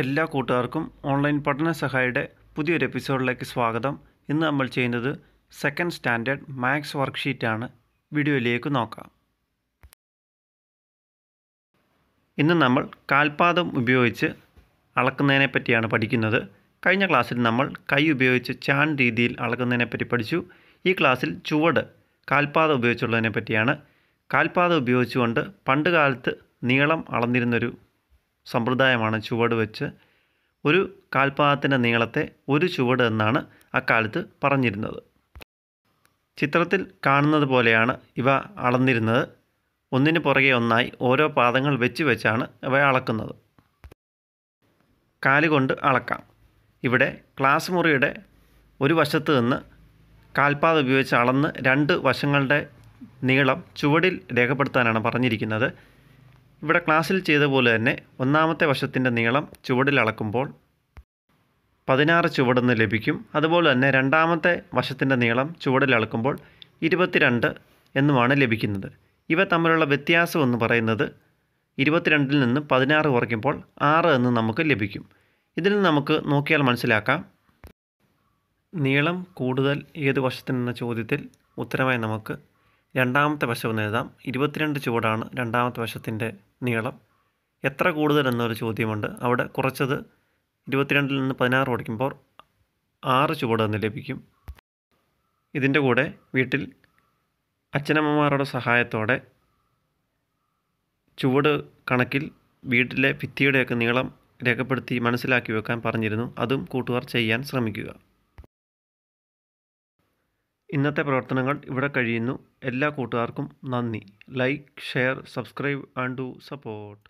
എല്ലാ കൂട്ടുകാർക്കും ഓൺലൈൻ പഠന സഹായിയുടെ പുതിയൊരു എപ്പിസോഡിലേക്ക് സ്വാഗതം ഇന്ന് നമ്മൾ ചെയ്യുന്നത് സെക്കൻഡ് സ്റ്റാൻഡേർഡ് മാത്സ് വർക്ക്ഷീറ്റാണ് വീഡിയോയിലേക്ക് നോക്കാം ഇന്ന് നമ്മൾ കാൽപാദം ഉപയോഗിച്ച് അളക്കുന്നതിനെ പറ്റിയാണ് പഠിക്കുന്നത് കഴിഞ്ഞ ക്ലാസ്സിൽ നമ്മൾ കൈ ഉപയോഗിച്ച് ചാൻ രീതിയിൽ അളക്കുന്നതിനെ പറ്റി പഠിച്ചു ഈ ക്ലാസ്സിൽ ചുവട് കാൽപാദം ഉപയോഗിച്ചുള്ളതിനെ പറ്റിയാണ് കാൽപാദം ഉപയോഗിച്ചുകൊണ്ട് പണ്ട് കാലത്ത് നീളം അളന്നിരുന്നൊരു സമ്പ്രദായമാണ് ചുവട് വെച്ച് ഒരു കാൽപാദത്തിൻ്റെ നീളത്തെ ഒരു ചുവട് എന്നാണ് അക്കാലത്ത് പറഞ്ഞിരുന്നത് ചിത്രത്തിൽ കാണുന്നത് പോലെയാണ് ഇവ അളന്നിരുന്നത് ഒന്നിന് പുറകെ ഒന്നായി ഓരോ പാദങ്ങൾ വെച്ച് വെച്ചാണ് ഇവ അളക്കുന്നത് കാലുകൊണ്ട് അളക്കാം ഇവിടെ ക്ലാസ് മുറിയുടെ ഒരു വശത്ത് നിന്ന് കാൽപാത ഉപയോഗിച്ച് അളന്ന് രണ്ട് വശങ്ങളുടെ നീളം ചുവടിൽ രേഖപ്പെടുത്താനാണ് പറഞ്ഞിരിക്കുന്നത് ഇവിടെ ക്ലാസ്സിൽ ചെയ്ത പോലെ തന്നെ ഒന്നാമത്തെ വശത്തിൻ്റെ നീളം ചുവടിൽ അളക്കുമ്പോൾ പതിനാറ് ചുവടെന്ന് ലഭിക്കും അതുപോലെ തന്നെ രണ്ടാമത്തെ വശത്തിൻ്റെ നീളം ചുവടിൽ അളക്കുമ്പോൾ ഇരുപത്തിരണ്ട് എന്നുമാണ് ലഭിക്കുന്നത് ഇവ തമ്മിലുള്ള വ്യത്യാസം എന്ന് പറയുന്നത് ഇരുപത്തിരണ്ടിൽ നിന്ന് പതിനാറ് കുറയ്ക്കുമ്പോൾ ആറ് എന്ന് നമുക്ക് ലഭിക്കും ഇതിൽ നിന്ന് നമുക്ക് നോക്കിയാൽ മനസ്സിലാക്കാം നീളം കൂടുതൽ ഏത് വശത്തിനെന്ന ചോദ്യത്തിൽ ഉത്തരമായി നമുക്ക് രണ്ടാമത്തെ വശവും എഴുതാം ഇരുപത്തിരണ്ട് ചുവടാണ് രണ്ടാമത്തെ വശത്തിൻ്റെ നീളം എത്ര കൂടുതൽ എന്നൊരു ചോദ്യമുണ്ട് അവിടെ കുറച്ചത് ഇരുപത്തിരണ്ടിൽ നിന്ന് പതിനാറ് പഠിക്കുമ്പോൾ ആറ് ചുവട് എന്ന് ലഭിക്കും ഇതിൻ്റെ കൂടെ വീട്ടിൽ അച്ഛനമ്മമാരുടെ സഹായത്തോടെ ചുവട് കണക്കിൽ വീട്ടിലെ ഭിത്തിയുടെയൊക്കെ നീളം രേഖപ്പെടുത്തി മനസ്സിലാക്കി വെക്കാൻ പറഞ്ഞിരുന്നു അതും കൂട്ടുകാർ ചെയ്യാൻ ശ്രമിക്കുക ഇന്നത്തെ പ്രവർത്തനങ്ങൾ ഇവിടെ കഴിയുന്നു എല്ലാ കൂട്ടുകാർക്കും നന്ദി like share subscribe and do support